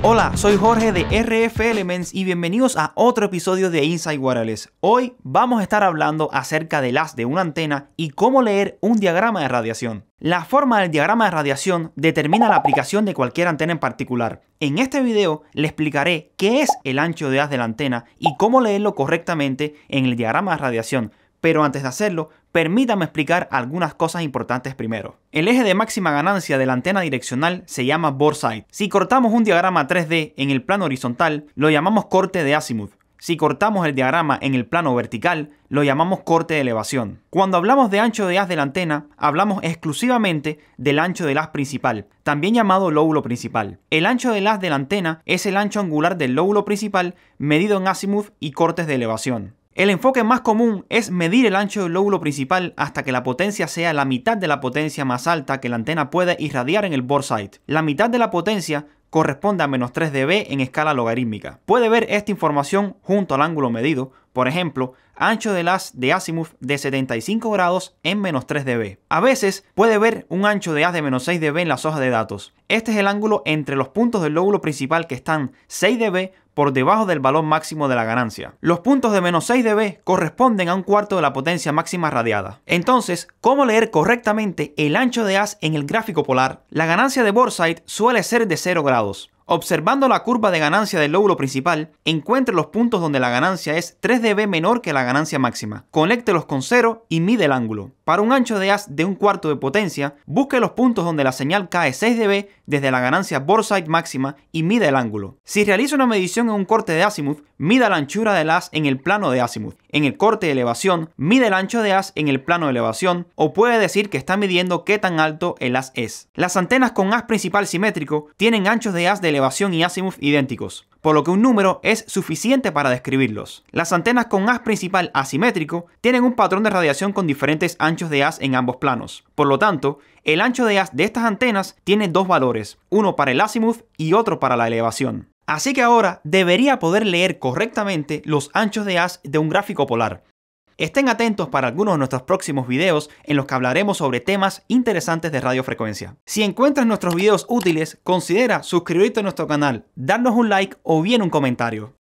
Hola, soy Jorge de RF Elements y bienvenidos a otro episodio de Inside Wireless. Hoy vamos a estar hablando acerca del haz de una antena y cómo leer un diagrama de radiación. La forma del diagrama de radiación determina la aplicación de cualquier antena en particular. En este video le explicaré qué es el ancho de haz de la antena y cómo leerlo correctamente en el diagrama de radiación, pero antes de hacerlo, permítame explicar algunas cosas importantes primero. El eje de máxima ganancia de la antena direccional se llama boresight. Si cortamos un diagrama 3D en el plano horizontal, lo llamamos corte de azimuth. Si cortamos el diagrama en el plano vertical, lo llamamos corte de elevación. Cuando hablamos de ancho de haz de la antena, hablamos exclusivamente del ancho del haz principal, también llamado lóbulo principal. El ancho del haz de la antena es el ancho angular del lóbulo principal medido en azimuth y cortes de elevación. El enfoque más común es medir el ancho del lóbulo principal hasta que la potencia sea la mitad de la potencia más alta que la antena puede irradiar en el boresight. La mitad de la potencia corresponde a menos 3 dB en escala logarítmica. Puede ver esta información junto al ángulo medido, por ejemplo, ancho del haz de Asimov de 75 grados en menos 3 dB. A veces puede ver un ancho de haz de menos 6 dB en las hojas de datos. Este es el ángulo entre los puntos del lóbulo principal que están 6 dB por debajo del valor máximo de la ganancia. Los puntos de menos 6 dB corresponden a un cuarto de la potencia máxima radiada. Entonces, ¿cómo leer correctamente el ancho de haz en el gráfico polar? La ganancia de Borsight suele ser de 0 grados los Observando la curva de ganancia del lóbulo principal, encuentre los puntos donde la ganancia es 3 dB menor que la ganancia máxima. Conéctelos con cero y mide el ángulo. Para un ancho de haz de un cuarto de potencia, busque los puntos donde la señal cae 6 dB desde la ganancia boresight máxima y mide el ángulo. Si realiza una medición en un corte de azimuth, mida la anchura del haz en el plano de azimuth. En el corte de elevación, mide el ancho de haz en el plano de elevación o puede decir que está midiendo qué tan alto el haz es. Las antenas con haz principal simétrico tienen anchos de haz de elevación y azimuth idénticos, por lo que un número es suficiente para describirlos. Las antenas con haz principal asimétrico tienen un patrón de radiación con diferentes anchos de haz en ambos planos. Por lo tanto, el ancho de haz de estas antenas tiene dos valores, uno para el azimuth y otro para la elevación. Así que ahora debería poder leer correctamente los anchos de haz de un gráfico polar, Estén atentos para algunos de nuestros próximos videos en los que hablaremos sobre temas interesantes de radiofrecuencia. Si encuentras nuestros videos útiles, considera suscribirte a nuestro canal, darnos un like o bien un comentario.